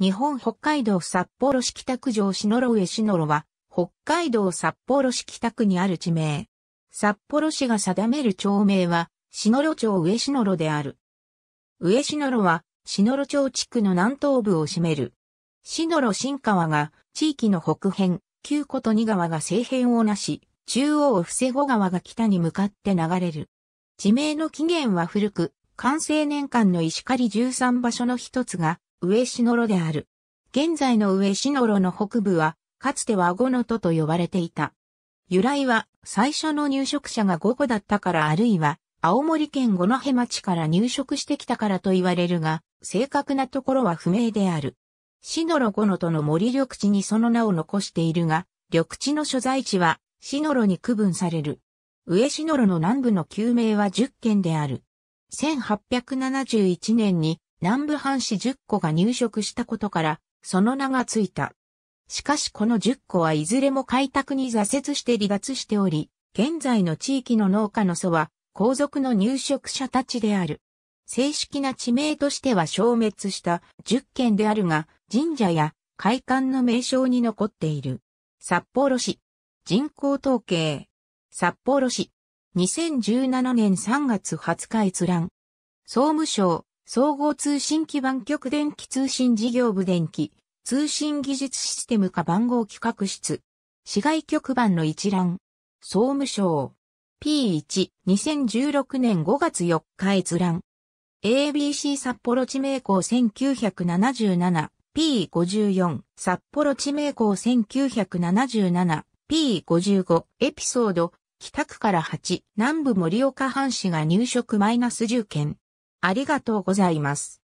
日本北海道札幌市北区城篠上篠路は、北海道札幌市北区にある地名。札幌市が定める町名は、篠路町上篠路である。上篠路は、篠路町地区の南東部を占める。篠路新川が、地域の北辺、旧琴と二川が西辺をなし、中央伏せ後川が北に向かって流れる。地名の起源は古く、関西年間の石狩13場所の一つが、上篠路である。現在の上篠路の北部は、かつては五の戸と呼ばれていた。由来は、最初の入植者が五戸だったからあるいは、青森県五戸町から入植してきたからと言われるが、正確なところは不明である。篠路五の戸の森緑地にその名を残しているが、緑地の所在地は、篠路に区分される。上篠路の南部の旧名は10県である。1871年に南部藩士10個が入植したことから、その名がついた。しかしこの10個はいずれも開拓に挫折して離脱しており、現在の地域の農家の祖は、皇族の入植者たちである。正式な地名としては消滅した10県であるが、神社や会館の名称に残っている。札幌市。人口統計。札幌市。2017年3月20日閲覧。総務省。総合通信基盤局電気通信事業部電気、通信技術システム化番号企画室、市外局番の一覧、総務省、P1、2016年5月4日閲覧、ABC 札幌地名校 1977P54 札幌地名校 1977P55 エピソード北区から8南部盛岡藩士が入植マイナス10件ありがとうございます。